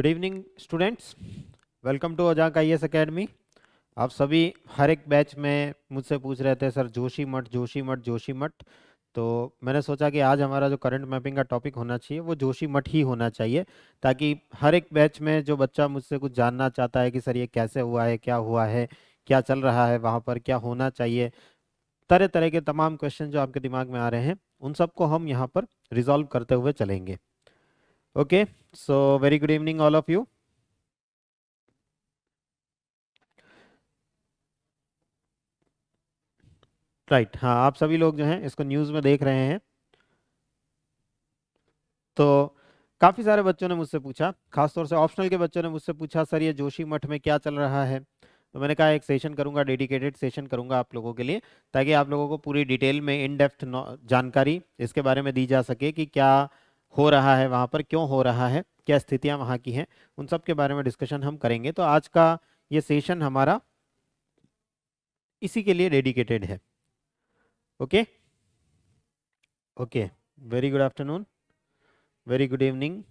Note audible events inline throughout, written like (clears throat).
Good evening students welcome to अजाक I S academy आप सभी हर एक बैच में मुझसे पूछ रहे थे सर जोशी मठ जोशी मठ जोशी मठ तो मैंने सोचा कि आज हमारा जो करंट मैपिंग का टॉपिक होना चाहिए वो जोशी मठ ही होना चाहिए ताकि हर एक बैच में जो बच्चा मुझसे कुछ जानना चाहता है कि सर ये कैसे हुआ है क्या हुआ है क्या चल रहा है वहाँ पर क्या होना चाहिए तरह तरह के तमाम क्वेश्चन जो आपके दिमाग में आ रहे हैं उन सबको हम यहाँ पर रिजॉल्व करते हुए चलेंगे okay so very good evening all of you right हाँ आप सभी लोग जो हैं इसको न्यूज़ में देख रहे हैं तो काफ़ी सारे बच्चों ने मुझसे पूछा खासतौर से ऑप्शनल के बच्चों ने मुझसे पूछा सर ये जोशी मठ में क्या चल रहा है तो मैंने कहा एक सेशन करूंगा डेडिकेटेड सेशन करूंगा आप लोगों के लिए ताकि आप लोगों को पूरी डिटेल में इन डेप्थ जानकारी इसके बारे में दी जा सके कि क्या हो रहा है वहाँ पर क्यों हो रहा है क्या स्थितियाँ वहाँ की हैं उन सब के बारे में डिस्कशन हम करेंगे तो आज का ये सेशन हमारा इसी के लिए डेडिकेटेड है okay okay very good afternoon very good evening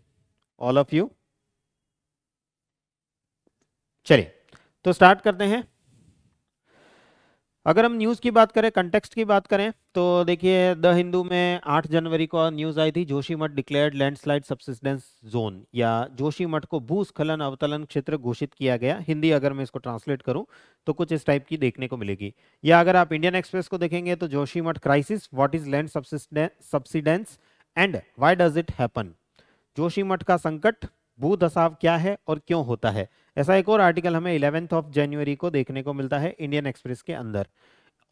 all of you चलिए तो स्टार्ट करते हैं अगर हम न्यूज़ की बात करें कंटेक्स्ट की बात करें तो देखिए द हिंदू में 8 जनवरी को न्यूज़ आई थी Joshimath declared landslide subsistence zone या जोशीमठ को भूस्खलन अवतलन क्षेत्र घोषित किया गया हिंदी अगर मैं इसको ट्रांसलेट करूं तो कुछ इस टाइप की देखने को मिलेगी या अगर आप इंडियन एक्सप्रेस को देखेंगे तो Joshimath crisis what is land subsidence and why does it happen Joshimath का संकट भू दशाव क्या है और क्यों होता है ऐसा एक और आर्टिकल हमें इलेवेंथ ऑफ जनवरी को देखने को मिलता है इंडियन एक्सप्रेस के अंदर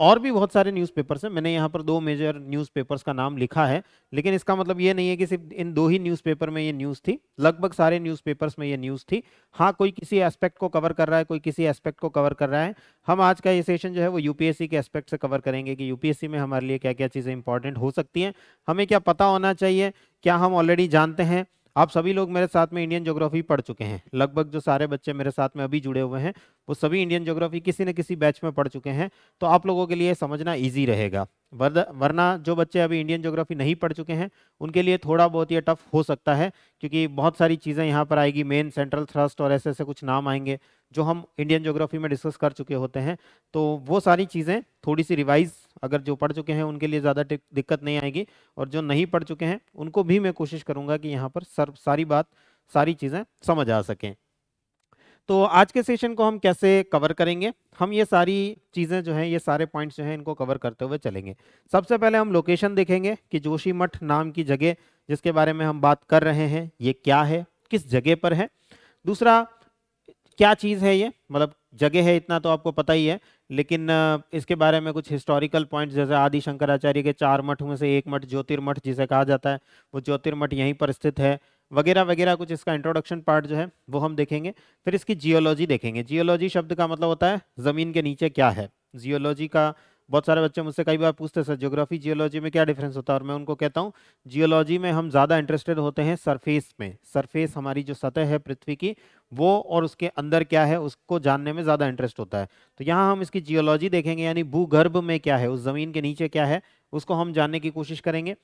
और भी बहुत सारे न्यूज़पेपर्स हैं मैंने यहाँ पर दो मेजर न्यूज़पेपर्स का नाम लिखा है लेकिन इसका मतलब ये नहीं है कि सिर्फ इन दो ही न्यूज़पेपर में ये न्यूज़ थी लगभग सारे न्यूज़पेपर्स में ये न्यूज़ थी हाँ कोई किसी एस्पेक्ट को कवर कर रहा है कोई किसी एस्पेक्ट को कवर कर रहा है हम आज का ये सेशन जो है वो यूपीएससी के एस्पेक्ट से कवर करेंगे कि यूपीएससी में हमारे लिए क्या क्या चीज़ें इंपॉर्टेंट हो सकती हैं हमें क्या पता होना चाहिए क्या हम ऑलरेडी जानते हैं आप सभी लोग मेरे साथ में इंडियन ज्योग्राफी पढ़ चुके हैं लगभग जो सारे बच्चे मेरे साथ में अभी जुड़े हुए हैं वो सभी इंडियन ज्योग्राफी किसी न किसी बैच में पढ़ चुके हैं तो आप लोगों के लिए समझना ईजी रहेगा वरना जो बच्चे अभी इंडियन ज्योग्राफी नहीं पढ़ चुके हैं उनके लिए थोड़ा बहुत ये टफ हो सकता है क्योंकि बहुत सारी चीज़ें यहाँ पर आएगी मेन सेंट्रल थ्रस्ट और ऐसे ऐसे कुछ नाम आएंगे जो हम इंडियन ज्योग्राफी में डिस्कस कर चुके होते हैं तो वो सारी चीज़ें थोड़ी सी रिवाइज अगर जो पढ़ चुके हैं उनके लिए ज़्यादा दिक्कत नहीं आएगी और जो नहीं पढ़ चुके हैं उनको भी मैं कोशिश करूँगा कि यहाँ पर सर सारी बात सारी चीज़ें समझ आ सकें तो आज के सेशन को हम कैसे कवर करेंगे हम ये सारी चीज़ें जो हैं ये सारे पॉइंट्स जो हैं इनको कवर करते हुए चलेंगे सबसे पहले हम लोकेशन देखेंगे कि जोशी मठ नाम की जगह जिसके बारे में हम बात कर रहे हैं ये क्या है किस जगह पर है दूसरा क्या चीज़ है ये मतलब जगह है इतना तो आपको पता ही है लेकिन इसके बारे में कुछ हिस्टोरिकल पॉइंट्स जैसे आदि शंकराचार्य के चार मठ में से एक मठ ज्योतिर्मठ जिसे कहा जाता है वो ज्योतिर्मठ यहीं पर स्थित है वगैरह वगैरह कुछ इसका इंट्रोडक्शन पार्ट जो है वो हम देखेंगे फिर इसकी जियोलॉजी देखेंगे जियोलॉजी शब्द का मतलब होता है ज़मीन के नीचे क्या है जियोलॉजी का बहुत सारे बच्चे मुझसे कई बार पूछते सर जियोग्राफी जियोलॉजी में क्या डिफरेंस होता है और मैं उनको कहता हूँ जियोलॉजी में हम ज़्यादा इंटरेस्टेड होते हैं सरफेस में सरफेस हमारी जो सतह है पृथ्वी की वो और उसके अंदर क्या है उसको जानने में ज़्यादा इंटरेस्ट होता है तो यहाँ हम इसकी जियोलॉजी देखेंगे यानी भूगर्भ में क्या है उस ज़मीन के नीचे क्या है उसको हम जानने की कोशिश करेंगे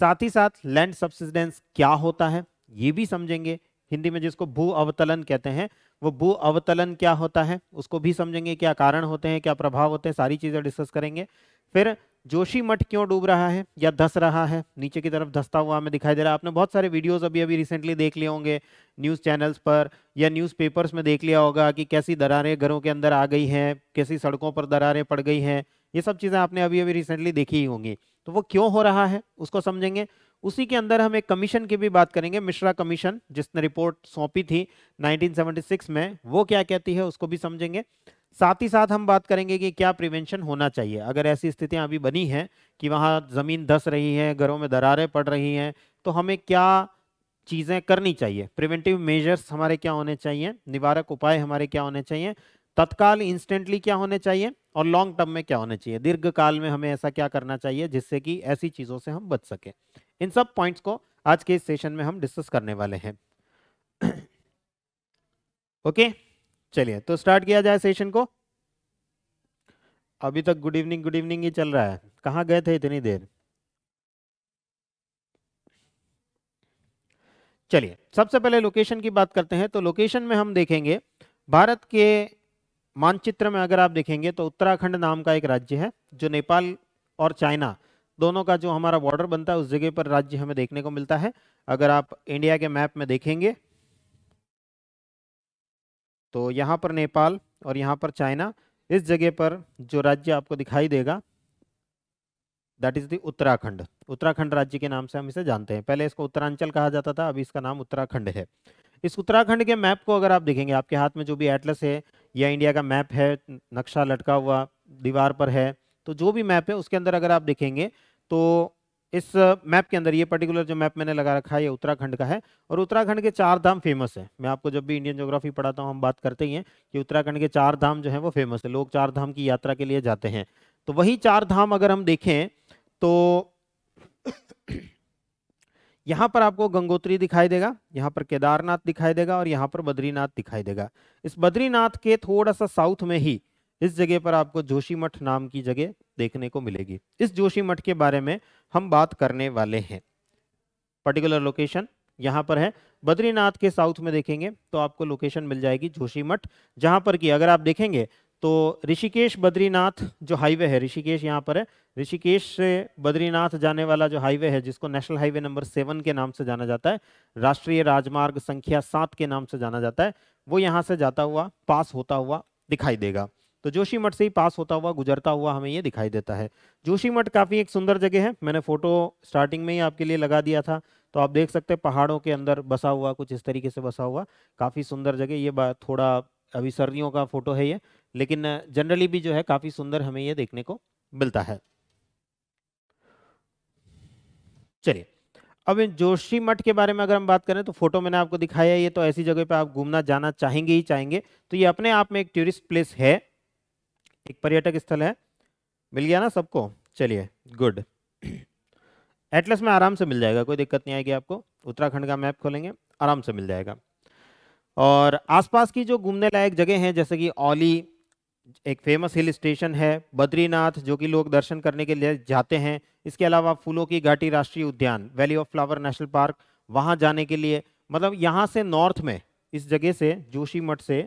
साथ ही साथ लैंड सब्सिडेंस क्या होता है ये भी समझेंगे हिंदी में जिसको भू अवतलन कहते हैं वो भू अवतलन क्या होता है उसको भी समझेंगे क्या कारण होते हैं क्या प्रभाव होते हैं सारी चीज़ें डिस्कस करेंगे फिर जोशी मठ क्यों डूब रहा है या धस रहा है नीचे की तरफ धसता हुआ हमें दिखाई दे रहा है आपने बहुत सारे वीडियोस अभी अभी रिसेंटली देख लिए होंगे न्यूज़ चैनल्स पर या न्यूज़ पेपर्स में देख लिया होगा कि कैसी दरारें घरों के अंदर आ गई हैं कैसी सड़कों पर दरारें पड़ गई हैं ये सब चीज़ें आपने अभी अभी रिसेंटली देखी ही होंगी तो वो क्यों हो रहा है उसको समझेंगे उसी के अंदर हम एक कमीशन की भी बात करेंगे मिश्रा कमीशन जिसने रिपोर्ट सौंपी थी 1976 में वो क्या कहती है उसको भी समझेंगे साथ ही साथ हम बात करेंगे कि क्या प्रिवेंशन होना चाहिए अगर ऐसी स्थितियां अभी बनी हैं कि वहाँ ज़मीन धस रही है घरों में दरारें पड़ रही हैं तो हमें क्या चीज़ें करनी चाहिए प्रिवेंटिव मेजर्स हमारे क्या होने चाहिए निवारक उपाय हमारे क्या होने चाहिए तत्काल इंस्टेंटली क्या होने चाहिए और लॉन्ग टर्म में क्या होने चाहिए दीर्घ काल में हमें ऐसा क्या करना चाहिए जिससे कि ऐसी चीज़ों से हम बच सके इन सब पॉइंट्स को आज के इस सेशन में हम डिस्कस करने वाले हैं ओके (clears throat) चलिए तो स्टार्ट किया जाए सेशन को अभी तक गुड इवनिंग गुड इवनिंग ही चल रहा है कहां गए थे इतनी देर चलिए सबसे पहले लोकेशन की बात करते हैं तो लोकेशन में हम देखेंगे भारत के मानचित्र में अगर आप देखेंगे तो उत्तराखंड नाम का एक राज्य है जो नेपाल और चाइना दोनों का जो हमारा बॉर्डर बनता है उस जगह पर राज्य हमें देखने को मिलता है अगर आप इंडिया के मैप में देखेंगे तो यहाँ पर नेपाल और यहाँ पर चाइना इस जगह पर जो राज्य आपको दिखाई देगा that is the Uttarakhand Uttarakhand राज्य के नाम से हम इसे जानते हैं पहले इसको उत्तरांचल कहा जाता था अभी इसका नाम उत्तराखंड है इस उत्तराखंड के मैप को अगर आप देखेंगे आपके हाथ में जो भी एटलस है या इंडिया का मैप है नक्शा लटका हुआ दीवार पर है तो जो भी मैप है उसके अंदर अगर आप देखेंगे तो इस मैप के अंदर ये पर्टिकुलर जो मैप मैंने लगा रखा है ये उत्तराखंड का है और उत्तराखंड के चार धाम फेमस है मैं आपको जब भी इंडियन ज्योग्राफी पढ़ाता हूँ हम बात करते ही हैं कि उत्तराखंड के चार धाम जो है वो फेमस है लोग चार धाम की यात्रा के लिए जाते हैं तो वही चार धाम अगर हम देखें तो यहाँ पर आपको गंगोत्री दिखाई देगा यहाँ पर केदारनाथ दिखाई देगा और यहाँ पर बद्रीनाथ दिखाई देगा इस बद्रीनाथ के थोड़ा सा साउथ में ही इस जगह पर आपको जोशीमठ नाम की जगह देखने को मिलेगी इस जोशीमठ के बारे में हम बात करने वाले हैं पर्टिकुलर लोकेशन यहाँ पर है बद्रीनाथ के साउथ में देखेंगे तो आपको लोकेशन मिल जाएगी जोशीमठ जहाँ पर कि अगर आप देखेंगे तो ऋषिकेश बद्रीनाथ जो हाईवे है ऋषिकेश यहाँ पर है ऋषिकेश से बद्रीनाथ जाने वाला जो हाईवे है जिसको नेशनल हाईवे नंबर सेवन के नाम से जाना जाता है राष्ट्रीय राजमार्ग संख्या सात के नाम से जाना जाता है वो यहाँ से जाता हुआ पास होता हुआ दिखाई देगा तो जोशीमठ से ही पास होता हुआ गुजरता हुआ हमें ये दिखाई देता है जोशीमठ काफ़ी एक सुंदर जगह है मैंने फोटो स्टार्टिंग में ही आपके लिए लगा दिया था तो आप देख सकते हैं पहाड़ों के अंदर बसा हुआ कुछ इस तरीके से बसा हुआ काफ़ी सुंदर जगह ये थोड़ा अभी सर्दियों का फोटो है ये लेकिन जनरली भी जो है काफ़ी सुंदर हमें यह देखने को मिलता है चलिए अब इन जोशी मठ के बारे में अगर हम बात करें तो फोटो मैंने आपको दिखाया ये तो ऐसी जगह पे आप घूमना जाना चाहेंगे ही चाहेंगे तो ये अपने आप में एक टूरिस्ट प्लेस है एक पर्यटक स्थल है मिल गया ना सबको चलिए गुड एटलस में आराम से मिल जाएगा कोई दिक्कत नहीं आएगी आपको उत्तराखंड का मैप खोलेंगे आराम से मिल जाएगा और आसपास की जो घूमने लायक जगह हैं जैसे कि ओली एक फेमस हिल स्टेशन है बद्रीनाथ जो कि लोग दर्शन करने के लिए जाते हैं इसके अलावा फूलों की घाटी राष्ट्रीय उद्यान valley of flower national park वहाँ जाने के लिए मतलब यहाँ से नॉर्थ में इस जगह से जोशी मठ से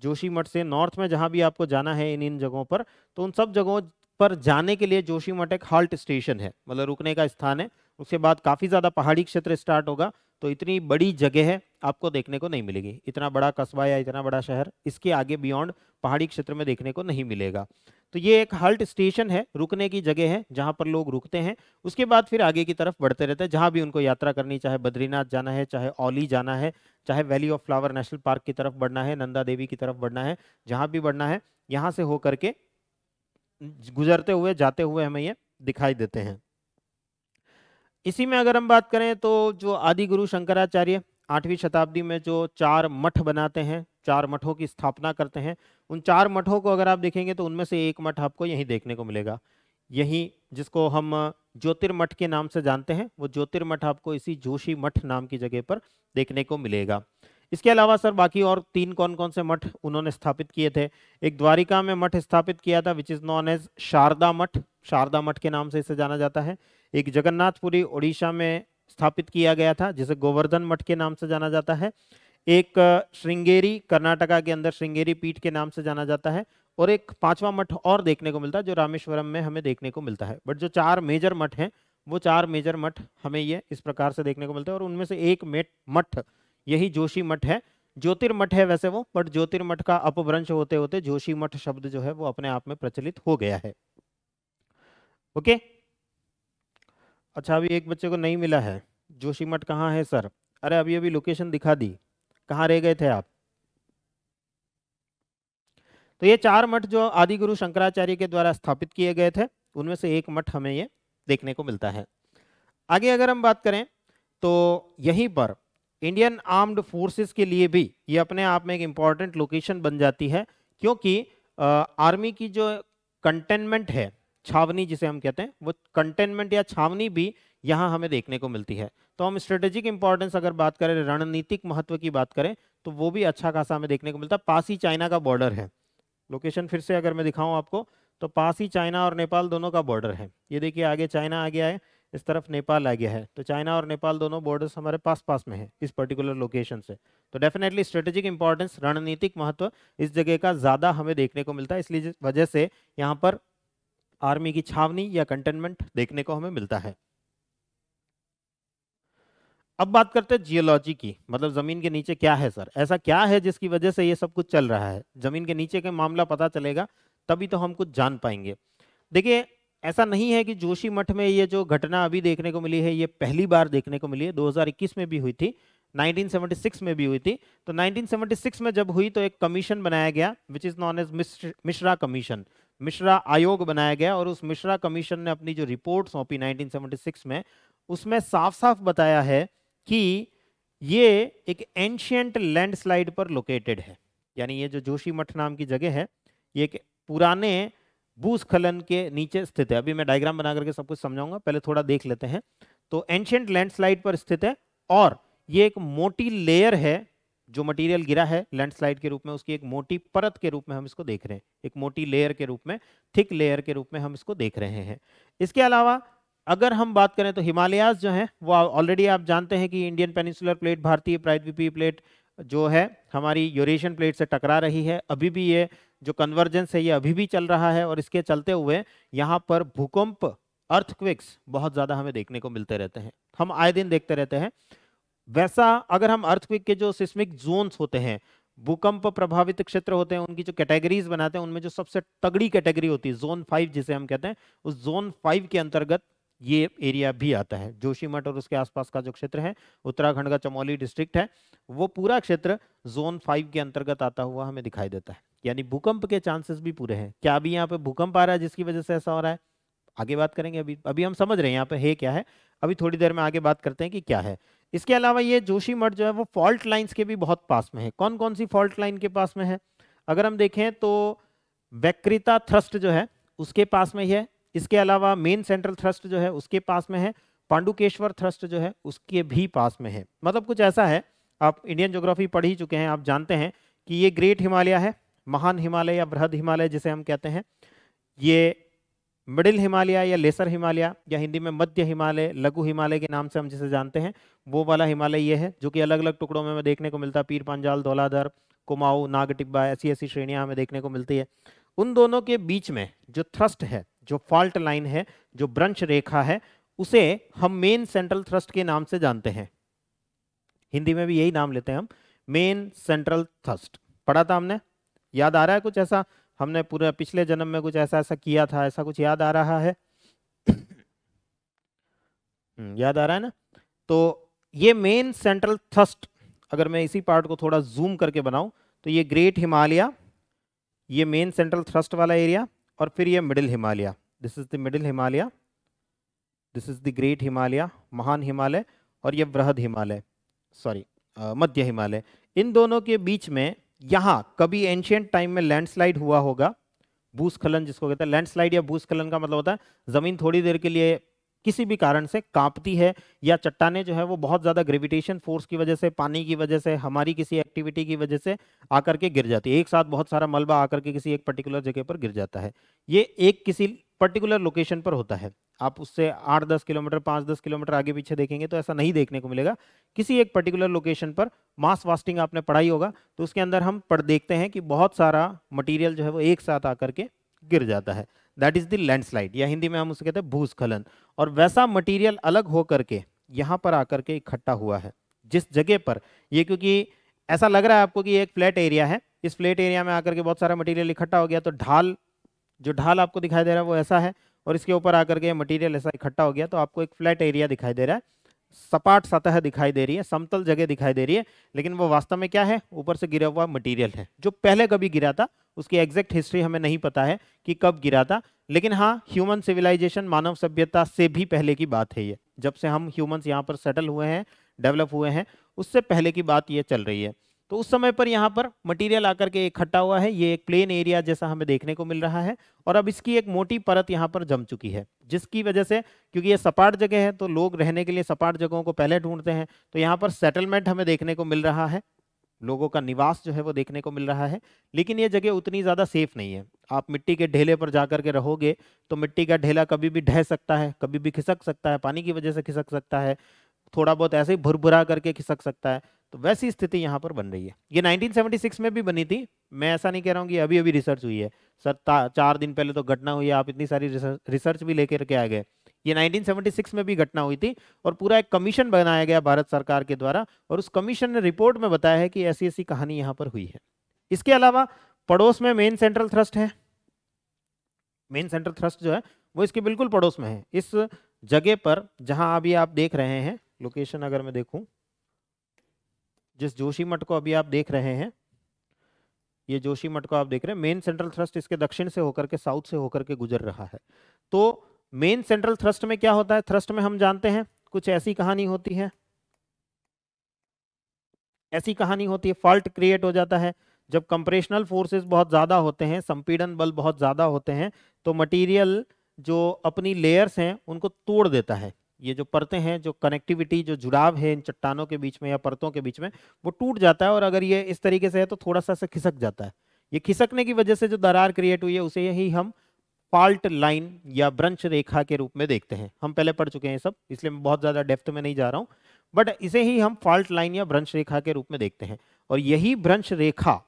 जोशी मठ से नॉर्थ में जहाँ भी आपको जाना है इन इन जगहों पर तो उन सब जगहों पर जाने के लिए जोशी मठ एक हाल्ट स्टेशन है मतलब रुकने का स्थान है उसके बाद काफ़ी ज़्यादा पहाड़ी क्षेत्र स्टार्ट होगा तो इतनी बड़ी जगह है आपको देखने को नहीं मिलेगी इतना बड़ा कस्बा या इतना बड़ा शहर इसके आगे बियॉन्ड पहाड़ी क्षेत्र में देखने को नहीं मिलेगा तो ये एक हल्ट स्टेशन है रुकने की जगह है जहाँ पर लोग रुकते हैं उसके बाद फिर आगे की तरफ बढ़ते रहते हैं जहाँ भी उनको यात्रा करनी चाहे बद्रीनाथ जाना है चाहे ओली जाना है चाहे valley of flower national park की तरफ बढ़ना है नंदा देवी की तरफ बढ़ना है जहाँ भी बढ़ना है यहाँ से होकर के गुजरते हुए जाते हुए हमें ये दिखाई देते हैं इसी में अगर हम बात करें तो जो आदि गुरु शंकराचार्य आठवीं शताब्दी में जो चार मठ बनाते हैं चार मठों की स्थापना करते हैं उन चार मठों को अगर आप देखेंगे तो उनमें से एक मठ आपको यहीं देखने को मिलेगा यहीं जिसको हम ज्योतिर्मठ के नाम से जानते हैं वो ज्योतिर्मठ आपको इसी जोशी मठ नाम की जगह पर देखने को मिलेगा इसके अलावा सर बाकी और तीन कौन कौन से मठ उन्होंने स्थापित किए थे एक द्वारिका में मठ स्थापित किया था which is known as Sharda Math Sharda मठ के नाम से इसे जाना जाता है एक जगन्नाथपुरी ओडिशा में स्थापित किया गया था जिसे गोवर्धन मठ के नाम से जाना जाता है एक श्रृंगेरी कर्नाटका के अंदर श्रृंगेरी पीठ के नाम से जाना जाता है और एक पांचवा मठ और देखने को मिलता है जो रामेश्वरम में हमें देखने को मिलता है बट जो चार मेजर मठ हैं वो चार मेजर मठ हमें ये इस प्रकार से देखने को मिलते हैं और उनमें से एक मेट मठ यही जोशी मठ है ज्योतिर्मठ है वैसे वो बट ज्योतिर्मठ का अपभ्रंश होते होते जोशी मठ शब्द जो है वो अपने आप में प्रचलित हो गया है ओके okay? अच्छा अभी एक बच्चे को नहीं मिला है जोशी मठ कहाँ है सर अरे अभी अभी लोकेशन दिखा दी कहाँ रह गए थे आप तो ये चार मठ जो आदि गुरु शंकराचार्य के द्वारा स्थापित किए गए थे उनमें से एक मठ हमें ये देखने को मिलता है आगे अगर हम बात करें तो यहीं पर इंडियन आर्म्ड फोर्सेस के लिए भी ये अपने आप में एक इम्पॉर्टेंट लोकेशन बन जाती है क्योंकि आ, आर्मी की जो कंटेनमेंट है छावनी जिसे हम कहते हैं वो कंटेनमेंट या छावनी भी यहाँ हमें देखने को मिलती है तो हम स्ट्रेटेजिक इंपॉर्टेंस अगर बात करें रणनीतिक महत्व की बात करें तो वो भी अच्छा खासा हमें देखने को मिलता है पास ही चाइना का बॉर्डर है लोकेशन फिर से अगर मैं दिखाऊँ आपको तो पास ही चाइना और नेपाल दोनों का बॉर्डर है ये देखिए आगे चाइना आ गया है इस तरफ नेपाल आ गया है तो चाइना और नेपाल दोनों बॉर्डर्स हमारे पास पास में है इस पर्टिकुलर लोकेशन से तो डेफिनेटली स्ट्रेटेजिक इंपॉर्टेंस रणनीतिक महत्व इस जगह का ज़्यादा हमें देखने को मिलता है इसलिए वजह से यहाँ पर आर्मी की छावनी या कंटेनमेंट देखने को हमें मिलता है अब बात करते हैं जियोलॉजी की मतलब ज़मीन के नीचे क्या है सर ऐसा क्या है जिसकी वजह से ये सब कुछ चल रहा है ज़मीन के नीचे का मामला पता चलेगा तभी तो हम कुछ जान पाएंगे देखिए ऐसा नहीं है कि जोशी मठ में ये जो घटना अभी देखने को मिली है ये पहली बार देखने को मिली है दो में भी हुई थी 1976 में भी हुई थी तो 1976 में जब हुई तो एक कमीशन बनाया गया which is known as Mishra commission Mishra आयोग बनाया गया और उस मिश्रा कमीशन ने अपनी जो रिपोर्ट सौंपी 1976 में उसमें साफ साफ बताया है कि ये एक एंशियंट लैंडस्लाइड पर लोकेटेड है यानी ये जो जोशी मठ नाम की जगह है ये एक पुराने भूस्खलन के नीचे स्थित है अभी मैं डायग्राम बना करके सब कुछ समझाऊंगा पहले थोड़ा देख लेते हैं तो एंशियंट लैंडस्लाइड पर स्थित है और ये एक मोटी लेयर है जो मटेरियल गिरा है लैंडस्लाइड के रूप में उसकी एक मोटी परत के रूप में हम इसको देख रहे हैं एक मोटी लेयर के रूप में थिक लेयर के रूप में हम इसको देख रहे हैं इसके अलावा अगर हम बात करें तो हिमालयाज जो हैं वो ऑलरेडी आप जानते हैं कि इंडियन पेनिसुलर प्लेट भारतीय प्रायद्वीपीय प्लेट जो है हमारी यूरेशियन प्लेट से टकरा रही है अभी भी ये जो कन्वर्जेंस है ये अभी भी चल रहा है और इसके चलते हुए यहाँ पर भूकंप अर्थक्विक्स बहुत ज़्यादा हमें देखने को मिलते रहते हैं हम आए दिन देखते रहते हैं वैसा अगर हम अर्थक्विक के जो सिस्मिक जोन्स होते हैं भूकंप प्रभावित क्षेत्र होते हैं उनकी जो कैटेगरीज बनाते हैं उनमें जो सबसे तगड़ी कैटेगरी होती है जोन फाइव जिसे हम कहते हैं उस जोन फाइव के अंतर्गत ये एरिया भी आता है जोशीमठ और उसके आसपास का जो क्षेत्र है उत्तराखंड का चमोली डिस्ट्रिक्ट है वो पूरा क्षेत्र जोन फाइव के अंतर्गत आता हुआ हमें दिखाई देता है यानी भूकंप के चांसेस भी पूरे हैं क्या अभी यहाँ पे भूकंप आ रहा है जिसकी वजह से ऐसा हो रहा है आगे बात करेंगे अभी अभी हम समझ रहे हैं यहाँ पे है क्या है अभी थोड़ी देर में आगे बात करते हैं कि क्या है इसके अलावा ये जोशी मठ जो है वो फॉल्ट लाइन्स के भी बहुत पास में है कौन कौन सी फॉल्ट लाइन के पास में है अगर हम देखें तो वैक्रिता थ्रस्ट जो है उसके पास में ही है इसके अलावा मेन सेंट्रल थ्रस्ट जो है उसके पास में है पांडुकेश्वर थ्रस्ट जो है उसके भी पास में है मतलब कुछ ऐसा है आप इंडियन जोग्राफी पढ़ ही चुके हैं आप जानते हैं कि ये ग्रेट हिमालय है महान हिमालय या बृहद हिमालय जिसे हम कहते हैं ये मिडिल हिमालय या लेसर हिमालय या हिंदी में मध्य हिमालय लघु हिमालय के नाम से हम जिसे जानते हैं वो वाला हिमालय ये है जो कि अलग अलग टुकड़ों में हमें देखने को मिलता है पीर पांजाल धौलाधर कुमाऊ नाग टिब्बा ऐसी ऐसी श्रेणियाँ हमें देखने को मिलती है उन दोनों के बीच में जो थ्रस्ट है जो फॉल्ट लाइन है जो ब्रंश रेखा है उसे हम मेन सेंट्रल थ्रस्ट के नाम से जानते हैं हिंदी में भी यही नाम लेते हैं हम मेन सेंट्रल थ्रस्ट पढ़ा था हमने याद आ रहा है कुछ ऐसा हमने पूरे पिछले जन्म में कुछ ऐसा ऐसा किया था ऐसा कुछ याद आ रहा है हम्म, याद आ रहा है ना तो ये मेन सेंट्रल थ्रस्ट अगर मैं इसी पार्ट को थोड़ा जूम करके बनाऊं तो ये ग्रेट हिमालय ये मेन सेंट्रल थ्रस्ट वाला एरिया और फिर ये middle Himalaya this is the middle Himalaya this is the great Himalaya महान हिमालय और ये बृहद हिमालय सॉरी मध्य हिमालय इन दोनों के बीच में यहां कभी एंशियंट टाइम में लैंडस्लाइड हुआ होगा भूस्खलन जिसको कहते हैं लैंडस्लाइड या भूस्खलन का मतलब होता है जमीन थोड़ी देर के लिए किसी भी कारण से कांपती है या चट्टाने जो है वो बहुत ज़्यादा ग्रेविटेशन फोर्स की वजह से पानी की वजह से हमारी किसी एक्टिविटी की वजह से आकर के गिर जाती है एक साथ बहुत सारा मलबा आकर के किसी एक पर्टिकुलर जगह पर गिर जाता है ये एक किसी पर्टिकुलर लोकेशन पर होता है आप उससे आठ दस किलोमीटर पाँच दस किलोमीटर आगे पीछे देखेंगे तो ऐसा नहीं देखने को मिलेगा किसी एक पर्टिकुलर लोकेशन पर मास वास्टिंग आपने पढ़ाई होगा तो उसके अंदर हम पढ़ देखते हैं कि बहुत सारा मटेरियल जो है वो एक साथ आकर के गिर जाता है दैट इज़ द लैंडस्लाइड या हिंदी में हम उसे कहते हैं भूस्खलन और वैसा मटीरियल अलग हो के यहाँ पर आकर के इकट्ठा हुआ है जिस जगह पर ये क्योंकि ऐसा लग रहा है आपको कि एक फ्लैट एरिया है इस फ्लैट एरिया में आकर के बहुत सारा मटेरियल इकट्ठा हो गया तो ढाल जो ढाल आपको दिखाई दे रहा है वो ऐसा है और इसके ऊपर आकर के मटेरियल ऐसा इकट्ठा हो गया तो आपको एक फ्लैट एरिया दिखाई दे रहा है सपाट सतह दिखाई दे रही है समतल जगह दिखाई दे रही है लेकिन वो वास्तव में क्या है ऊपर से गिरा हुआ मटेरियल है जो पहले कभी गिरा था उसकी एग्जैक्ट हिस्ट्री हमें नहीं पता है कि कब गिरा था लेकिन हाँ ह्यूमन सिविलाइजेशन मानव सभ्यता से भी पहले की बात है ये जब से हम ह्यूमन्स यहाँ पर सेटल हुए हैं डेवलप हुए हैं उससे पहले की बात ये चल रही है तो उस समय पर यहाँ पर मटेरियल आकर के इकट्ठा हुआ है ये एक प्लेन एरिया जैसा हमें देखने को मिल रहा है और अब इसकी एक मोटी परत यहाँ पर जम चुकी है जिसकी वजह से क्योंकि ये सपाट जगह है तो लोग रहने के लिए सपाट जगहों को पहले ढूंढते हैं तो यहाँ पर सेटलमेंट हमें देखने को मिल रहा है लोगों का निवास जो है वो देखने को मिल रहा है लेकिन ये जगह उतनी ज़्यादा सेफ नहीं है आप मिट्टी के ढेले पर जाकर के रहोगे तो मिट्टी का ढेला कभी भी ढह सकता है कभी भी खिसक सकता है पानी की वजह से खिसक सकता है थोड़ा बहुत ऐसे ही भुर करके खिसक सकता है तो वैसी स्थिति यहाँ पर बन रही है ये 1976 में भी बनी थी मैं ऐसा नहीं कह रहा हूँ कि अभी अभी रिसर्च हुई है सर चार दिन पहले तो घटना हुई है आप इतनी सारी रिसर्च भी लेकर के आ गए ये 1976 में भी घटना हुई थी और पूरा एक कमीशन बनाया गया भारत सरकार के द्वारा और उस कमीशन ने रिपोर्ट में बताया है कि ऐसी ऐसी कहानी यहाँ पर हुई है इसके अलावा पड़ोस में मेन सेंट्रल थ्रस्ट है मेन सेंट्रल थ्रस्ट जो है वो इसके बिल्कुल पड़ोस में है इस जगह पर जहाँ अभी आप देख रहे हैं लोकेशन अगर मैं देखूँ जिस जोशी मठ को अभी आप देख रहे हैं ये जोशी मठ को आप देख रहे हैं मेन सेंट्रल थ्रस्ट इसके दक्षिण से होकर के साउथ से होकर के गुजर रहा है तो मेन सेंट्रल थ्रस्ट में क्या होता है थ्रस्ट में हम जानते हैं कुछ ऐसी कहानी होती है ऐसी कहानी होती है फॉल्ट क्रिएट हो जाता है जब कंप्रेशनल फोर्सेस बहुत ज़्यादा होते हैं संपीड़न बल बहुत ज़्यादा होते हैं तो मटेरियल जो अपनी लेयर्स हैं उनको तोड़ देता है ये जो परतें हैं जो कनेक्टिविटी जो जुड़ाव है इन चट्टानों के बीच में या परतों के बीच में वो टूट जाता है और अगर ये इस तरीके से है तो थोड़ा सा से खिसक जाता है ये खिसकने की वजह से जो दरार क्रिएट हुई है उसे ही हम फॉल्ट लाइन या ब्रंश रेखा के रूप में देखते हैं हम पहले पढ़ चुके हैं सब इसलिए मैं बहुत ज़्यादा डेप्थ में नहीं जा रहा हूँ बट इसे ही हम फॉल्ट लाइन या ब्रंश रेखा के रूप में देखते हैं और यही ब्रंश रेखा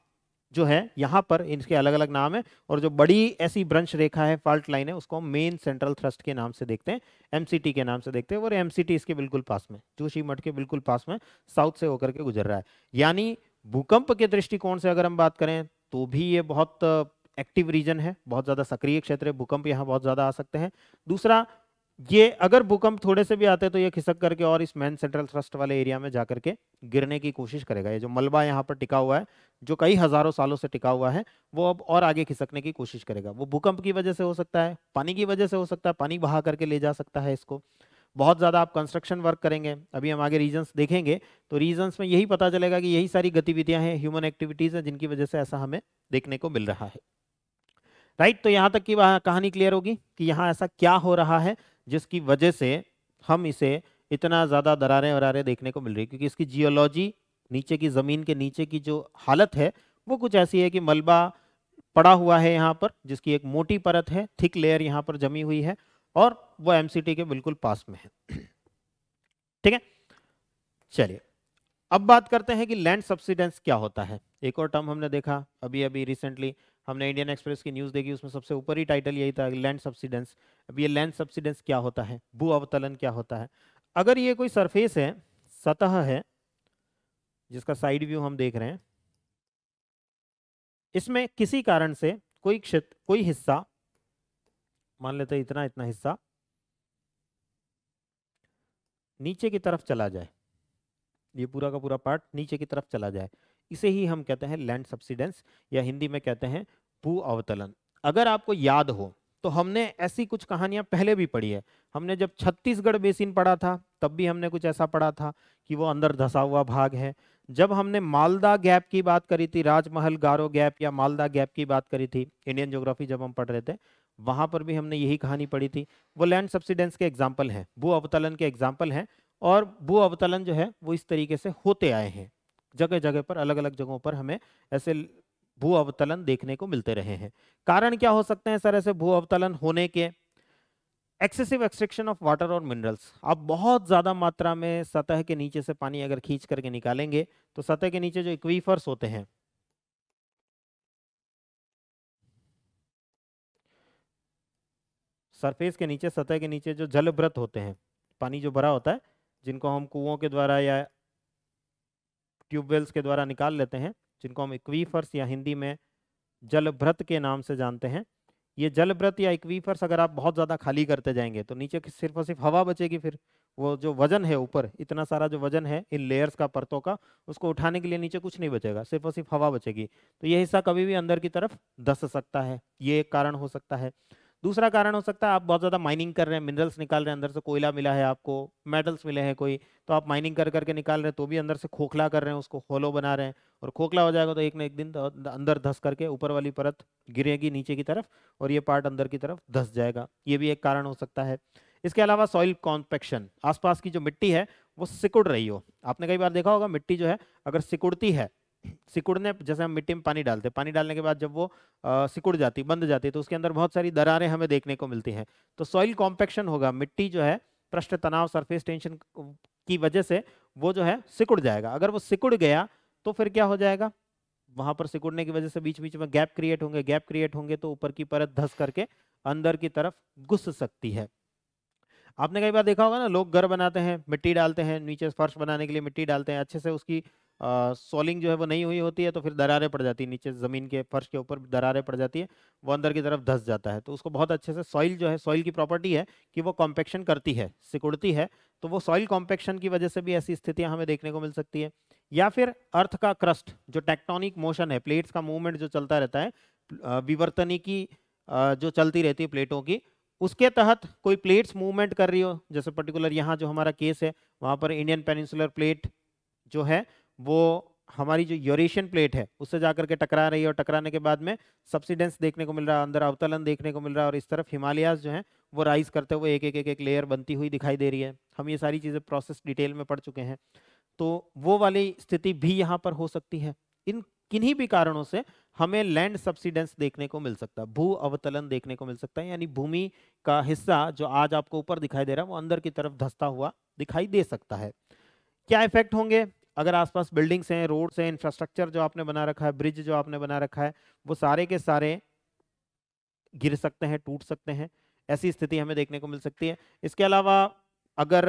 जो है यहाँ पर इनके अलग अलग नाम है और जो बड़ी ऐसी ब्रंश रेखा है फॉल्ट लाइन है उसको हम मेन सेंट्रल थ्रस्ट के नाम से देखते हैं एमसीटी के नाम से देखते हैं और एमसीटी इसके बिल्कुल पास में जोशी मठ के बिल्कुल पास में साउथ से होकर के गुजर रहा है यानी भूकंप के दृष्टिकोण से अगर हम बात करें तो भी ये बहुत एक्टिव रीजन है बहुत ज़्यादा सक्रिय क्षेत्र है भूकंप यहाँ बहुत ज़्यादा आ सकते हैं दूसरा ये अगर भूकंप थोड़े से भी आते तो ये खिसक करके और इस मैन सेंट्रल थ्रस्ट वाले एरिया में जाकर के गिरने की कोशिश करेगा ये जो मलबा यहाँ पर टिका हुआ है जो कई हजारों सालों से टिका हुआ है वो अब और आगे खिसकने की कोशिश करेगा वो भूकंप की वजह से हो सकता है पानी की वजह से हो सकता है पानी बहा करके ले जा सकता है इसको बहुत ज़्यादा आप कंस्ट्रक्शन वर्क करेंगे अभी हम आगे रीजन्स देखेंगे तो रीजन्स में यही पता चलेगा कि यही सारी गतिविधियां हैं ह्यूमन एक्टिविटीज़ हैं जिनकी वजह से ऐसा हमें देखने को मिल रहा है राइट तो यहाँ तक की कहानी क्लियर होगी कि यहाँ ऐसा क्या हो रहा है जिसकी वजह से हम इसे इतना ज़्यादा दरारें वरारें देखने को मिल रही है क्योंकि इसकी जियोलॉजी नीचे की ज़मीन के नीचे की जो हालत है वो कुछ ऐसी है कि मलबा पड़ा हुआ है यहाँ पर जिसकी एक मोटी परत है थिक लेयर यहाँ पर जमी हुई है और वो एम के बिल्कुल पास में है (clears throat) ठीक है चलिए अब बात करते हैं कि लैंड सब्सिडेंस क्या होता है एक और टर्म हमने देखा अभी अभी रिसेंटली हमने इंडियन एक्सप्रेस की न्यूज़ देखी उसमें सबसे ऊपर ही टाइटल यही था लैंड सब्सिडेंस अब ये लैंड सब्सिडेंस क्या होता है भू अवतलन क्या होता है अगर ये कोई सरफेस है सतह है जिसका साइड व्यू हम देख रहे हैं इसमें किसी कारण से कोई क्षेत्र कोई हिस्सा मान लेते इतना इतना हिस्सा नीचे की तरफ चला जाए ये पूरा का पूरा पार्ट नीचे की तरफ चला जाए इसे ही हम कहते हैं लैंड सब्सिडेंस या हिंदी में कहते हैं भू अवतलन अगर आपको याद हो तो हमने ऐसी कुछ कहानियां पहले भी पढ़ी है हमने जब छत्तीसगढ़ बेसिन पढ़ा था तब भी हमने कुछ ऐसा पढ़ा था कि वो अंदर धसा हुआ भाग है जब हमने मालदा गैप की बात करी थी राजमहल गारो गैप या मालदा गैप की बात करी थी इंडियन ज्योग्राफी जब हम पढ़ रहे थे वहाँ पर भी हमने यही कहानी पढ़ी थी वो लैंड सब्सिडेंस के एग्जाम्पल हैं भू अवतलन के एग्जाम्पल हैं और भू अवतलन जो है वो इस तरीके से होते आए हैं जगह जगह पर अलग अलग जगहों पर हमें ऐसे भू अवतलन देखने को मिलते रहे हैं कारण क्या हो सकते हैं सर ऐसे भू अवतलन होने के एक्सेसिव एक्सट्रेक्शन ऑफ वाटर और मिनरल्स आप बहुत ज़्यादा मात्रा में सतह के नीचे से पानी अगर खींच करके निकालेंगे तो सतह के नीचे जो इक्वीफर्स होते हैं सरफेस के नीचे सतह के नीचे जो जलव्रत होते हैं पानी जो भरा होता है जिनको हम कुओं के द्वारा या ट्यूबवेल्स के द्वारा निकाल लेते हैं जिनको हम इक्वीफर्स या हिंदी में जलभ्रत के नाम से जानते हैं ये जलव्रत या इक्वीफर्स अगर आप बहुत ज़्यादा खाली करते जाएंगे तो नीचे सिर्फ और सिर्फ हवा बचेगी फिर वो जो वजन है ऊपर इतना सारा जो वजन है इन लेयर्स का परतों का उसको उठाने के लिए नीचे कुछ नहीं बचेगा सिर्फ और सिर्फ हवा बचेगी तो ये हिस्सा कभी भी अंदर की तरफ धस सकता है ये एक कारण हो सकता है दूसरा कारण हो सकता है आप बहुत ज़्यादा माइनिंग कर रहे हैं मिनरल्स निकाल रहे हैं अंदर से कोयला मिला है आपको मेटल्स मिले हैं कोई तो आप माइनिंग कर करके निकाल रहे हैं तो भी अंदर से खोखला कर रहे हैं उसको होलो बना रहे हैं और खोखला हो जाएगा तो एक ना एक दिन अंदर धस करके ऊपर वाली परत गिरेगी नीचे की तरफ और ये पार्ट अंदर की तरफ धस जाएगा ये भी एक कारण हो सकता है इसके अलावा सॉइल कॉम्पेक्शन आसपास की जो मिट्टी है वो सिकुड़ रही हो आपने कई बार देखा होगा मिट्टी जो है अगर सिकुड़ती है सिकुड़ने जैसे हम मिट्टी में पानी डालते हैं पानी डालने के बाद जब वो आ, सिकुड़ जाती बंद जाती तो उसके अंदर बहुत सारी दरारें हमें देखने को मिलती हैं तो सॉइल कॉम्पेक्शन होगा मिट्टी जो है पृष्ठ तनाव सरफेस टेंशन की वजह से वो जो है सिकुड़ जाएगा अगर वो सिकुड़ गया तो फिर क्या हो जाएगा वहां पर सिकुड़ने की वजह से बीच बीच में गैप क्रिएट होंगे गैप क्रिएट होंगे तो ऊपर की परत धस करके अंदर की तरफ घुस सकती है आपने कई बार देखा होगा ना लोग घर बनाते हैं मिट्टी डालते हैं नीचे फर्श बनाने के लिए मिट्टी डालते हैं अच्छे से उसकी सोलिंग जो है वो नहीं हुई होती है तो फिर दरारें पड़ जाती है नीचे ज़मीन के फर्श के ऊपर दरारें पड़ जाती है वो अंदर की तरफ धस जाता है तो उसको बहुत अच्छे से सॉइल जो है सॉइल की प्रॉपर्टी है कि वो कॉम्पेक्शन करती है सिकुड़ती है तो वो सॉइल कॉम्पेक्शन की वजह से भी ऐसी स्थितियाँ हमें देखने को मिल सकती है या फिर अर्थ का क्रस्ट जो टेक्टोनिक मोशन है प्लेट्स का मूवमेंट जो चलता रहता है विवर्तनी की जो चलती रहती है प्लेटों की उसके तहत कोई प्लेट्स मूवमेंट कर रही हो जैसे पर्टिकुलर यहाँ जो हमारा केस है वहाँ पर इंडियन पेनिसुलर प्लेट जो है वो हमारी जो यूरेशियन प्लेट है उससे जाकर के टकरा रही है और टकराने के बाद में सब्सिडेंस देखने को मिल रहा है अंदर अवतलन देखने को मिल रहा है और इस तरफ हिमालयाज जो है वो राइज करते हुए एक एक एक एक लेयर बनती हुई दिखाई दे रही है हम ये सारी चीज़ें प्रोसेस डिटेल में पढ़ चुके हैं तो वो वाली स्थिति भी यहाँ पर हो सकती है इन किन्हीं भी कारणों से हमें लैंड सब्सिडेंस देखने को मिल सकता है भू अवतलन देखने को मिल सकता है यानी भूमि का हिस्सा जो आज आपको ऊपर दिखाई दे रहा है वो अंदर की तरफ धसता हुआ दिखाई दे सकता है क्या इफेक्ट होंगे अगर आसपास बिल्डिंग्स हैं रोड्स हैं इंफ्रास्ट्रक्चर जो आपने बना रखा है ब्रिज जो आपने बना रखा है वो सारे के सारे गिर सकते हैं टूट सकते हैं ऐसी स्थिति हमें देखने को मिल सकती है इसके अलावा अगर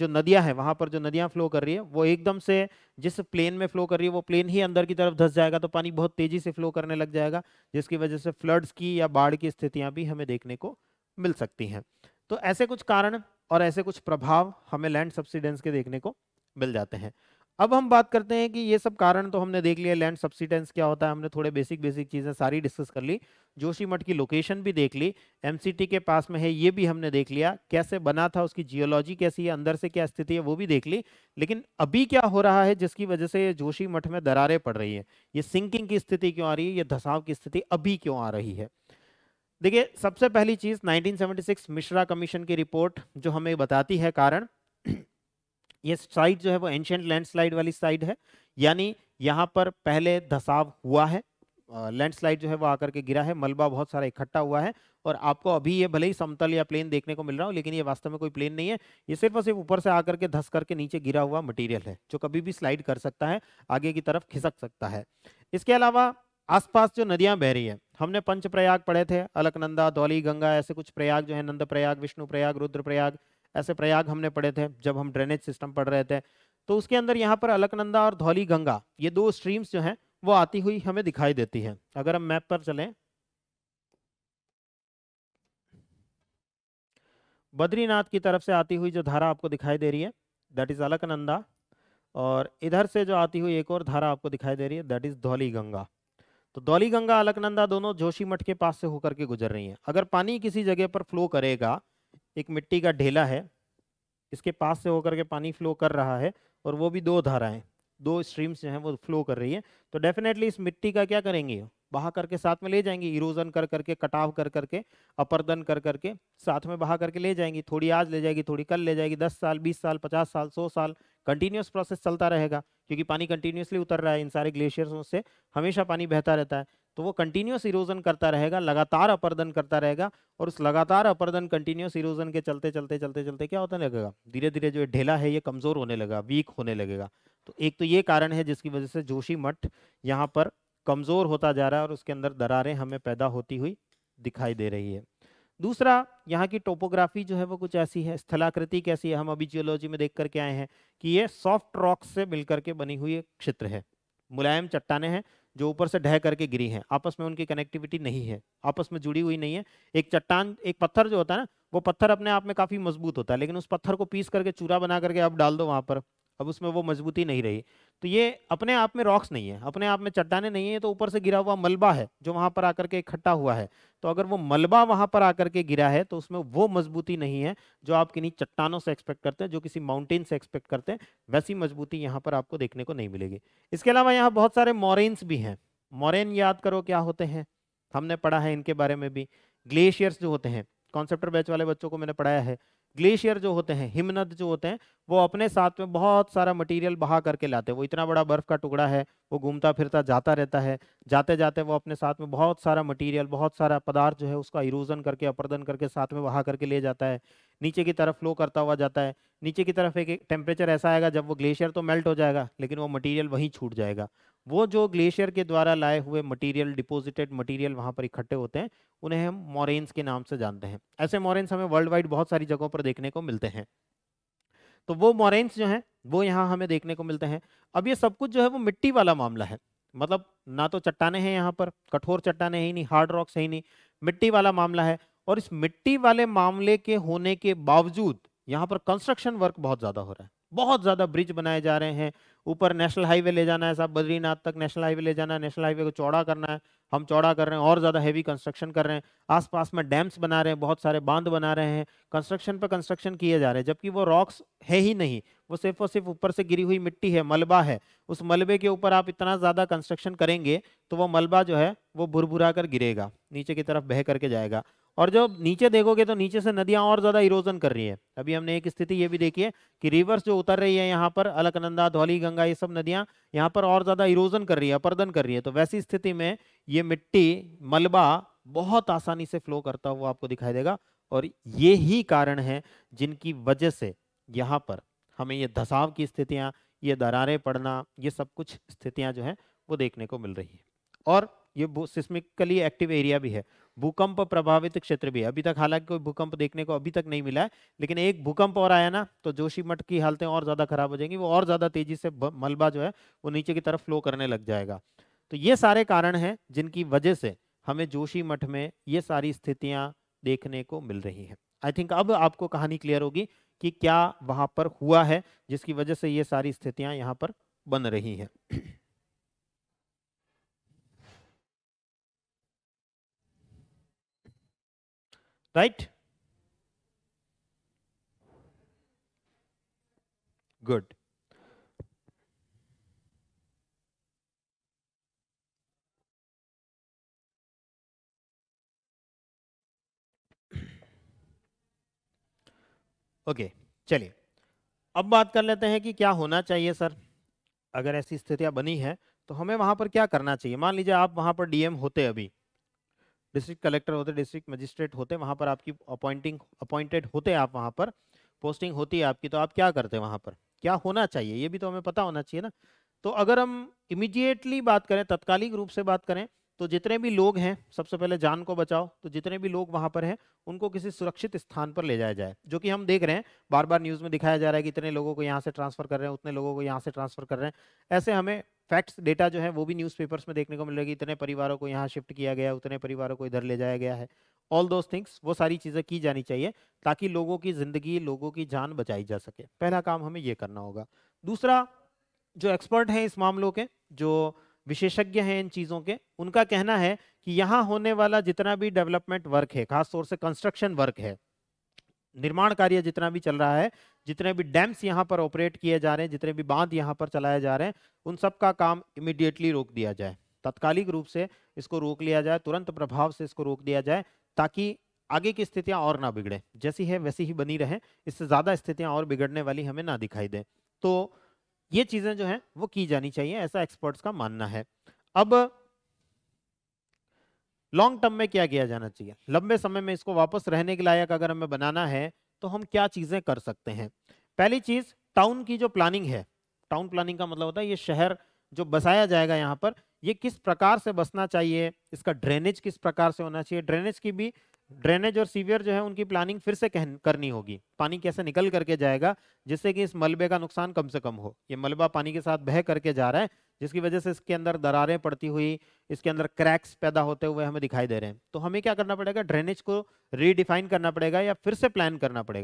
जो नदियां हैं वहां पर जो नदियां फ्लो कर रही है वो एकदम से जिस प्लेन में फ्लो कर रही है वो प्लेन ही अंदर की तरफ धस जाएगा तो पानी बहुत तेजी से फ्लो करने लग जाएगा जिसकी वजह से फ्लड्स की या बाढ़ की स्थितियां भी हमें देखने को मिल सकती हैं तो ऐसे कुछ कारण और ऐसे कुछ प्रभाव हमें लैंड सब्सिडेंस के देखने को मिल जाते हैं अब हम बात करते हैं कि ये सब कारण तो हमने देख लिया लैंड सब्सिडेंस क्या होता है हमने थोड़े बेसिक बेसिक चीज़ें सारी डिस्कस कर ली जोशी मठ की लोकेशन भी देख ली एमसीटी के पास में है ये भी हमने देख लिया कैसे बना था उसकी जियोलॉजी कैसी है अंदर से क्या स्थिति है वो भी देख ली लेकिन अभी क्या हो रहा है जिसकी वजह से जोशी मठ में दरारें पड़ रही है ये सिंकिंग की स्थिति क्यों आ रही है ये धसाव की स्थिति अभी क्यों आ रही है देखिए सबसे पहली चीज़ नाइनटीन मिश्रा कमीशन की रिपोर्ट जो हमें बताती है कारण ये साइड जो है वो एंशियंट लैंडस्लाइड वाली साइड है यानी यहाँ पर पहले धसाव हुआ है लैंडस्लाइड जो है वो आकर के गिरा है मलबा बहुत सारा इकट्ठा हुआ है और आपको अभी ये भले ही समतल या प्लेन देखने को मिल रहा हो लेकिन ये वास्तव में कोई प्लेन नहीं है ये सिर्फ और सिर्फ ऊपर से आकर के धस करके नीचे गिरा हुआ मटेरियल है जो कभी भी स्लाइड कर सकता है आगे की तरफ खिसक सकता है इसके अलावा आसपास जो नदियां बह रही है हमने पंच प्रयाग पढ़े थे अलकनंदा धौली गंगा ऐसे कुछ प्रयाग जो है नंद प्रयाग विष्णु प्रयाग रुद्र प्रयाग ऐसे प्रयाग हमने पढ़े थे जब हम ड्रेनेज सिस्टम पढ़ रहे थे तो उसके अंदर यहाँ पर अलकनंदा और धौली गंगा ये दो स्ट्रीम्स जो हैं वो आती हुई हमें दिखाई देती है अगर हम मैप पर चलें बद्रीनाथ की तरफ से आती हुई जो धारा आपको दिखाई दे रही है दैट इज अलकनंदा और इधर से जो आती हुई एक और धारा आपको दिखाई दे रही है दैट इज धौली गंगा तो धौली गंगा अलकनंदा दोनों जोशी मठ के पास से होकर के गुजर रही हैं अगर पानी किसी जगह पर फ्लो करेगा एक मिट्टी का ढेला है इसके पास से होकर के पानी फ्लो कर रहा है और वो भी दो धाराएं दो स्ट्रीम्स जो हैं वो फ्लो कर रही है तो डेफिनेटली इस मिट्टी का क्या करेंगे बहा करके साथ में ले जाएंगे इरोजन कर करके कटाव कर करके अपरदन कर करके साथ में बहा करके ले जाएंगी थोड़ी आज ले जाएगी थोड़ी कल ले जाएगी दस साल बीस साल पचास साल सौ साल कंटिन्यूस प्रोसेस चलता रहेगा क्योंकि पानी कंटिन्यूसली उतर रहा है इन सारे ग्लेशियर्स से हमेशा पानी बहता रहता है तो वो कंटिन्यूस इरोजन करता रहेगा लगातार अपर्दन करता रहेगा और उस लगातार अपर्दन कंटिन्यूस इरोजन के चलते चलते चलते चलते क्या होता लगेगा धीरे धीरे जो ढेला है ये कमज़ोर होने लगेगा वीक होने लगेगा तो एक तो ये कारण है जिसकी वजह से जोशी मठ यहाँ पर कमज़ोर होता जा रहा है और उसके अंदर दरारें हमें पैदा होती हुई दिखाई दे रही है दूसरा यहाँ की टोपोग्राफी जो है वो कुछ ऐसी है स्थलाकृति कैसी है हम अभी जियोलॉजी में देख करके आए हैं कि ये सॉफ्ट रॉक से मिलकर के बनी हुई एक क्षेत्र है मुलायम चट्टाने हैं जो ऊपर से ढह करके गिरी हैं आपस में उनकी कनेक्टिविटी नहीं है आपस में जुड़ी हुई नहीं है एक चट्टान एक पत्थर जो होता है ना वो पत्थर अपने आप में काफ़ी मजबूत होता है लेकिन उस पत्थर को पीस करके चूरा बना करके आप डाल दो वहाँ पर अब उसमें वो मजबूती नहीं रही तो ये अपने आप में रॉक्स नहीं है अपने आप में चट्टाने नहीं है तो ऊपर से गिरा हुआ मलबा है जो वहाँ पर आकर के इकट्ठा हुआ है तो अगर वो मलबा वहाँ पर आकर के गिरा है तो उसमें वो मजबूती नहीं है जो आप किन्हीं चट्टानों से एक्सपेक्ट करते हैं जो किसी माउंटेन से एक्सपेक्ट करते हैं वैसी मजबूती यहाँ पर आपको देखने को नहीं मिलेगी इसके अलावा यहाँ बहुत सारे मॉरेन्स भी हैं मॉरेन याद करो क्या होते हैं हमने पढ़ा है इनके बारे में भी ग्लेशियर्स जो होते हैं कॉन्सेप्टर बैच वाले बच्चों को मैंने पढ़ाया है ग्लेशियर जो होते हैं हिमनद जो होते हैं वो अपने साथ में बहुत सारा मटेरियल बहा करके लाते हैं वो इतना बड़ा बर्फ का टुकड़ा है वो घूमता फिरता जाता रहता है जाते जाते वो अपने साथ में बहुत सारा मटेरियल बहुत सारा पदार्थ जो है उसका इरोजन करके अपर्दन करके साथ में बहा करके ले जाता है नीचे की तरफ फ्लो करता हुआ जाता है नीचे की तरफ एक टेम्परेचर ऐसा आएगा जब वो ग्लेशियर तो मेल्ट हो जाएगा लेकिन वो मटीरियल वहीं छूट जाएगा वो जो ग्लेशियर के द्वारा लाए हुए मटेरियल डिपोजिटेड मटेरियल वहाँ पर इकट्ठे होते हैं उन्हें हम मॉरेन्स के नाम से जानते हैं ऐसे मॉरेन्स हमें वर्ल्ड वाइड बहुत सारी जगहों पर देखने को मिलते हैं तो वो मॉरेन्स जो हैं वो यहाँ हमें देखने को मिलते हैं अब ये सब कुछ जो है वो मिट्टी वाला मामला है मतलब ना तो चट्टाने हैं यहाँ पर कठोर चट्टाने ही नहीं हार्ड रॉक्स है ही नहीं मिट्टी वाला मामला है और इस मिट्टी वाले मामले के होने के बावजूद यहाँ पर कंस्ट्रक्शन वर्क बहुत ज़्यादा हो रहा है बहुत ज़्यादा ब्रिज बनाए जा रहे हैं ऊपर नेशनल हाईवे ले जाना है साहब बद्रीनाथ तक नेशनल हाईवे ले जाना है नेशनल हाईवे को चौड़ा करना है हम चौड़ा कर रहे हैं और ज़्यादा हैवी कंस्ट्रक्शन कर रहे हैं आसपास में डैम्स बना रहे हैं बहुत सारे बांध बना रहे हैं कंस्ट्रक्शन पर कंस्ट्रक्शन किए जा रहे हैं जबकि वो रॉक्स है ही नहीं वो सिर्फ और सिर्फ ऊपर से गिरी हुई मिट्टी है मलबा है उस मलबे के ऊपर आप इतना ज़्यादा कंस्ट्रक्शन करेंगे तो वो मलबा जो है वो भुरभुरा कर गिरेगा नीचे की तरफ बह करके जाएगा और जब नीचे देखोगे तो नीचे से नदियां और ज्यादा इरोजन कर रही है अभी हमने एक स्थिति ये भी देखी है कि रिवर्स जो उतर रही है यहाँ पर अलकनंदा धौली गंगा ये सब नदियां यहाँ पर और ज्यादा इरोजन कर रही है अपर्दन कर रही है तो वैसी स्थिति में ये मिट्टी मलबा बहुत आसानी से फ्लो करता हुआ आपको दिखाई देगा और ये ही कारण है जिनकी वजह से यहाँ पर हमें ये धसाव की स्थितियाँ ये दरारें पड़ना ये सब कुछ स्थितियाँ जो हैं वो देखने को मिल रही है और ये सिस्मिकली एक्टिव एरिया भी है भूकंप प्रभावित क्षेत्र भी है अभी तक हालांकि कोई भूकंप देखने को अभी तक नहीं मिला है लेकिन एक भूकंप और आया ना तो जोशीमठ की हालतें और ज़्यादा खराब हो जाएंगी वो और ज़्यादा तेजी से मलबा जो है वो नीचे की तरफ फ्लो करने लग जाएगा तो ये सारे कारण हैं जिनकी वजह से हमें जोशी मठ में ये सारी स्थितियां देखने को मिल रही हैं आई थिंक अब आपको कहानी क्लियर होगी कि क्या वहां पर हुआ है जिसकी वजह से ये सारी स्थितियां यहाँ पर बन रही हैं Right? Good. ओके okay, चलिए अब बात कर लेते हैं कि क्या होना चाहिए सर अगर ऐसी स्थितियां बनी है तो हमें वहां पर क्या करना चाहिए मान लीजिए आप वहां पर डीएम होते अभी डिस्ट्रिक्ट कलेक्टर होते डिस्ट्रिक्ट मजिस्ट्रेट होते वहाँ पर आपकी अपॉइंटिंग अपॉइंटेड होते आप वहाँ पर पोस्टिंग होती है आपकी तो आप क्या करते हैं वहाँ पर क्या होना चाहिए ये भी तो हमें पता होना चाहिए ना तो अगर हम इमीडिएटली बात करें तत्कालिक रूप से बात करें तो जितने भी लोग हैं सबसे पहले जान को बचाओ तो जितने भी लोग वहां पर हैं उनको किसी सुरक्षित स्थान पर ले जाया जाए जो कि हम देख रहे हैं बार बार न्यूज़ में दिखाया जा रहा है कि इतने लोगों को यहाँ से ट्रांसफ़र कर रहे हैं उतने लोगों को यहाँ से ट्रांसफ़र कर रहे हैं ऐसे हमें फैक्ट्स डेटा जो है वो भी न्यूज़पेपर्स में देखने को मिलेगी इतने परिवारों को यहाँ शिफ्ट किया गया उतने परिवारों को इधर ले जाया गया है ऑल दोज थिंग्स वो सारी चीज़ें की जानी चाहिए ताकि लोगों की ज़िंदगी लोगों की जान बचाई जा सके पहला काम हमें ये करना होगा दूसरा जो एक्सपर्ट हैं इस मामलों के जो विशेषज्ञ हैं इन चीज़ों के उनका कहना है कि यहां होने वाला जितना भी डेवलपमेंट वर्क है खासतौर से कंस्ट्रक्शन वर्क है निर्माण कार्य जितना भी चल रहा है जितने भी डैम्स यहाँ पर ऑपरेट किए जा रहे हैं जितने भी बांध यहाँ पर चलाए जा रहे हैं उन सब का काम इमिडिएटली रोक दिया जाए तत्कालिक रूप से इसको रोक लिया जाए तुरंत प्रभाव से इसको रोक दिया जाए ताकि आगे की स्थितियां और ना बिगड़े जैसी है वैसी ही बनी रहे इससे ज़्यादा स्थितियां और बिगड़ने वाली हमें ना दिखाई दे तो ये चीजें जो हैं वो की जानी चाहिए ऐसा एक्सपर्ट्स का मानना है अब लॉन्ग टर्म में क्या किया जाना चाहिए लंबे समय में इसको वापस रहने के लायक अगर हमें बनाना है तो हम क्या चीजें कर सकते हैं पहली चीज टाउन की जो प्लानिंग है टाउन प्लानिंग का मतलब होता है ये शहर जो बसाया जाएगा यहाँ पर ये किस प्रकार से बसना चाहिए इसका ड्रेनेज किस प्रकार से होना चाहिए ड्रेनेज की भी ड्रेनेज और सीवियर जो है उनकी प्लानिंग फिर से कहन, करनी होगी पानी कैसे निकल करके जाएगा जिससे कि इस मलबे का नुकसान कम से कम हो ये मलबा पानी के साथ बह करके जा रहा है जिसकी वजह से इसके अंदर दरारें पड़ती हुई इसके अंदर क्रैक्स पैदा होते हुए हमें दिखाई दे रहे हैं तो हमें क्या करना पड़ेगा ड्रेनेज को रीडिफाइन करना पड़ेगा या फिर से प्लान करना पड़ेगा